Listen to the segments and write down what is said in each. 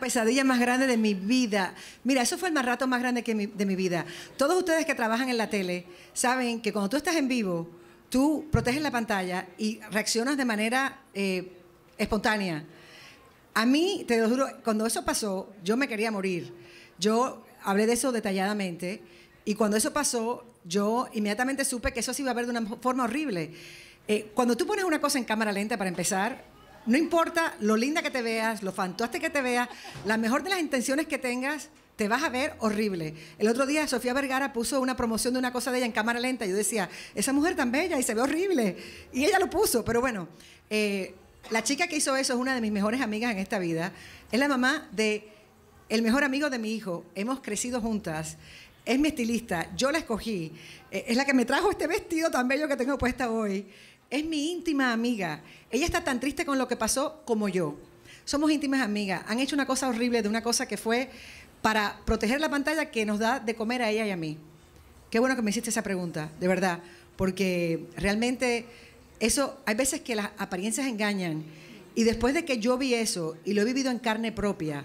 pesadilla más grande de mi vida. Mira, eso fue el más rato más grande que de mi vida. Todos ustedes que trabajan en la tele saben que cuando tú estás en vivo, tú proteges la pantalla y reaccionas de manera eh, espontánea. A mí, te lo juro, cuando eso pasó, yo me quería morir. Yo hablé de eso detalladamente y cuando eso pasó, yo inmediatamente supe que eso se iba a ver de una forma horrible. Eh, cuando tú pones una cosa en cámara lenta para empezar, no importa lo linda que te veas, lo fantástica que te veas, la mejor de las intenciones que tengas, te vas a ver horrible. El otro día Sofía Vergara puso una promoción de una cosa de ella en cámara lenta. yo decía, esa mujer tan bella y se ve horrible. Y ella lo puso, pero bueno. Eh, la chica que hizo eso es una de mis mejores amigas en esta vida. Es la mamá de el mejor amigo de mi hijo. Hemos crecido juntas. Es mi estilista. Yo la escogí. Eh, es la que me trajo este vestido tan bello que tengo puesta hoy es mi íntima amiga. Ella está tan triste con lo que pasó como yo. Somos íntimas amigas. Han hecho una cosa horrible de una cosa que fue para proteger la pantalla que nos da de comer a ella y a mí. Qué bueno que me hiciste esa pregunta, de verdad, porque realmente eso, hay veces que las apariencias engañan. Y después de que yo vi eso y lo he vivido en carne propia,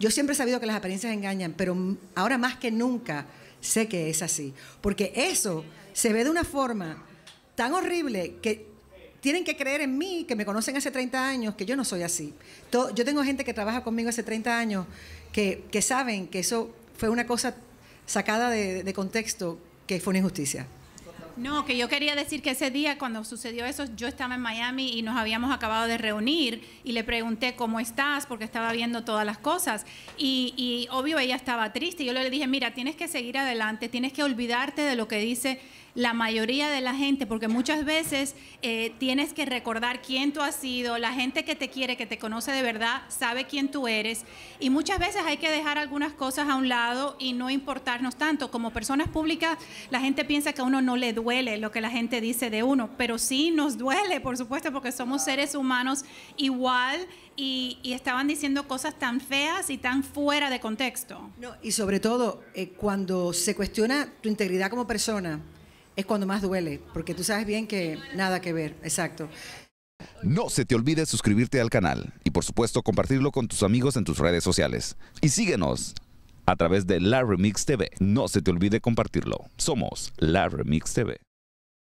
yo siempre he sabido que las apariencias engañan, pero ahora más que nunca sé que es así. Porque eso se ve de una forma tan horrible que tienen que creer en mí, que me conocen hace 30 años, que yo no soy así. Yo tengo gente que trabaja conmigo hace 30 años que, saben que eso fue una cosa sacada de, contexto, que fue una injusticia. No, que yo quería decir que ese día cuando sucedió eso, yo estaba en Miami y nos habíamos acabado de reunir y le pregunté cómo estás porque estaba viendo todas las cosas y, y obvio ella estaba triste. Yo le dije, mira, tienes que seguir adelante, tienes que olvidarte de lo que dice la mayoría de la gente, porque muchas veces eh, tienes que recordar quién tú has sido, la gente que te quiere, que te conoce de verdad, sabe quién tú eres, y muchas veces hay que dejar algunas cosas a un lado y no importarnos tanto. Como personas públicas, la gente piensa que a uno no le duele lo que la gente dice de uno, pero sí nos duele, por supuesto, porque somos seres humanos igual. Y, estaban diciendo cosas tan feas y tan fuera de contexto. y sobre todo, eh, cuando se cuestiona tu integridad como persona, es cuando más duele, porque tú sabes bien que nada que ver, exacto. No se te olvide suscribirte al canal y por supuesto compartirlo con tus amigos en tus redes sociales. Y síguenos a través de La Remix TV. No se te olvide compartirlo. Somos La Remix TV.